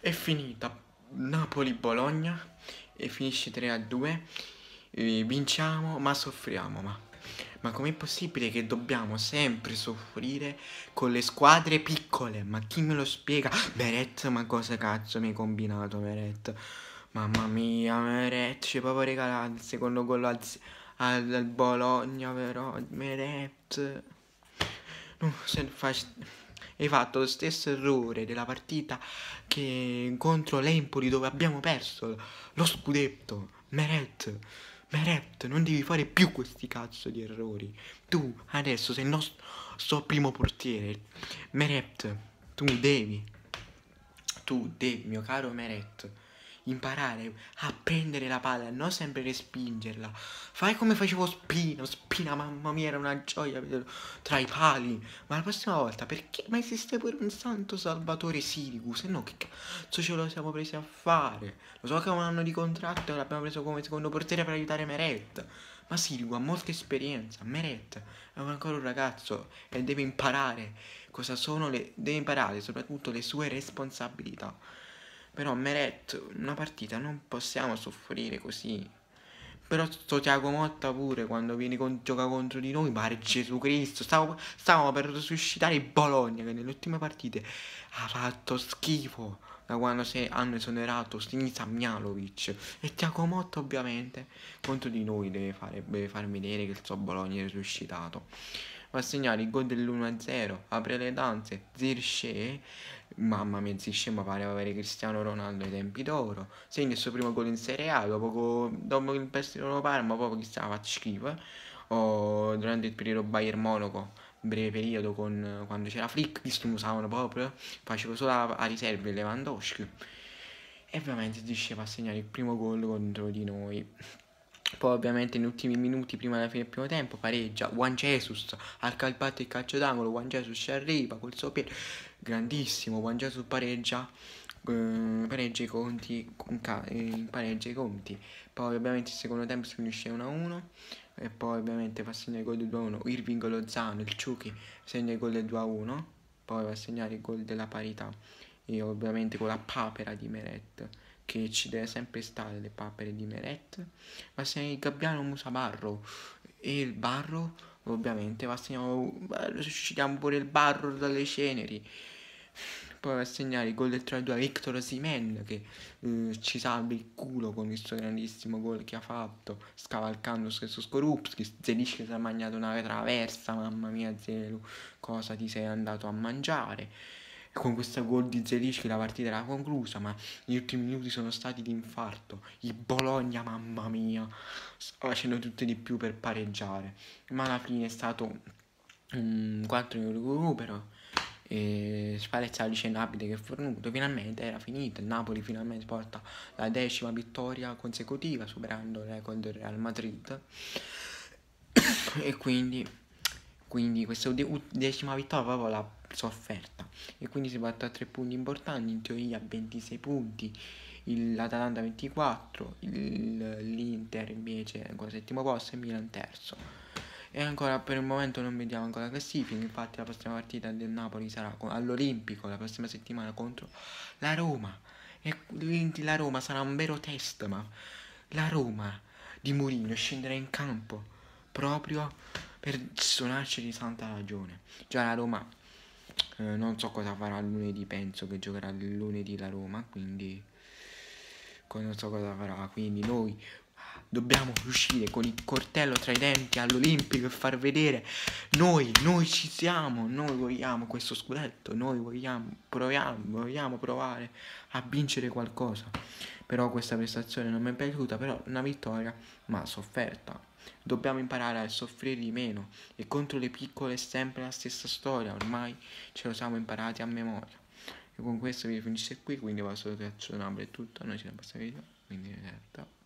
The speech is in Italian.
è finita Napoli-Bologna e finisce 3 a 2. vinciamo ma soffriamo. Ma, ma com'è possibile che dobbiamo sempre soffrire con le squadre piccole? Ma chi me lo spiega? Meret, ma cosa cazzo mi hai combinato, Meret? Mamma mia, Meret ci proprio regalato il secondo gol al, al, al Bologna, però Meret. Non se fai hai fatto lo stesso errore della partita che contro l'Empoli dove abbiamo perso lo scudetto. Meret, Meret, non devi fare più questi cazzo di errori. Tu adesso sei il nostro primo portiere. Meret, tu devi, tu devi, mio caro Meret imparare a prendere la palla, e non sempre respingerla. Fai come facevo Spino, Spina, mamma mia, era una gioia vederlo tra i pali. Ma la prossima volta, perché? Ma esiste pure un santo Salvatore Sirigu, se no che cazzo ce lo siamo presi a fare? Lo so che è un anno di contratto e l'abbiamo preso come secondo portiere per aiutare Meret. Ma Sirigu ha molta esperienza, Meret è ancora un ragazzo e deve imparare cosa sono le... deve imparare soprattutto le sue responsabilità. Però Meret, una partita non possiamo soffrire così. Però sto Tiago Motta pure quando viene con, gioca contro di noi, pare Gesù Cristo. Stavo, stavo per resuscitare il Bologna che nelle ultime partite ha fatto schifo da quando si hanno esonerato Sinisa Mialovic. E Tiago Motta ovviamente contro di noi deve, fare, deve far vedere che il suo Bologna è resuscitato. Va a segnare il gol dell'1-0, apre le danze, Zirce Mamma mia, Ziscema pareva avere Cristiano Ronaldo ai tempi d'oro. Segna il suo primo gol in Serie A dopo, dopo il Pestino Parma, proprio chi stava fatto schifo. Eh. O durante il periodo Bayern Monaco, breve periodo con, quando c'era Flick, che lo usavano proprio, eh. facevo solo a, a riserve Lewandowski. E ovviamente Ziscema a segnare il primo gol contro di noi. Poi ovviamente negli ultimi minuti prima della fine del primo tempo pareggia Juan Jesus al calpato il calcio d'angolo, Juan Jesus ci arriva col suo piede, grandissimo, Juan Jesus pareggia, eh, pareggia i conti, eh, pareggia i conti. Poi ovviamente il secondo tempo si finisce 1-1 e poi ovviamente fa segnare il gol del 2-1, Irving Lozano, il Ciuchi segna il gol del 2-1, poi va a segnare il gol della parità e ovviamente con la papera di Meret che ci deve sempre stare le papere di Meret, ma se il gabbiano usa barro e il barro ovviamente va segnato, suscitiamo pure il barro dalle ceneri. Poi va a segnare il gol del 3-2 a Victor Simen che eh, ci salva il culo con il suo grandissimo gol che ha fatto, scavalcando stesso Skorupski. Zelischi si è mangiato una traversa, mamma mia Zelu, cosa ti sei andato a mangiare? con questa gol di Zelisci la partita era conclusa, ma gli ultimi minuti sono stati di infarto. Il Bologna, mamma mia, facendo tutto di più per pareggiare. Ma alla fine è stato un 4 minuti di recupero. E Spalezza dice Napoli che fornuto finalmente era finito il Napoli finalmente porta la decima vittoria consecutiva superando il record del Real Madrid e quindi, quindi questa decima vittoria proprio la sofferta e quindi si batte a 3 punti importanti, in teoria 26 punti, l'Atalanta 24, il, l'Inter invece ancora settimo posto e Milan terzo. E ancora per il momento non vediamo ancora la classifica, infatti la prossima partita del Napoli sarà all'Olimpico la prossima settimana contro la Roma. E quindi la Roma sarà un vero test, ma la Roma di Mourinho scenderà in campo proprio per suonarci di santa ragione. Già la Roma eh, non so cosa farà lunedì, penso che giocherà lunedì la Roma, quindi non so cosa farà, quindi noi ah, dobbiamo uscire con il cortello tra i denti all'Olimpico e far vedere noi, noi ci siamo, noi vogliamo questo scudetto, noi vogliamo, proviamo, vogliamo provare a vincere qualcosa. Però questa prestazione non mi è piaciuta, però una vittoria, ma sofferta. Dobbiamo imparare a soffrire di meno e contro le piccole è sempre la stessa storia, ormai ce lo siamo imparati a memoria. E con questo video finisce qui, quindi vado solo a una è tutto, noi ci vediamo al prossimo video, quindi in eh, realtà...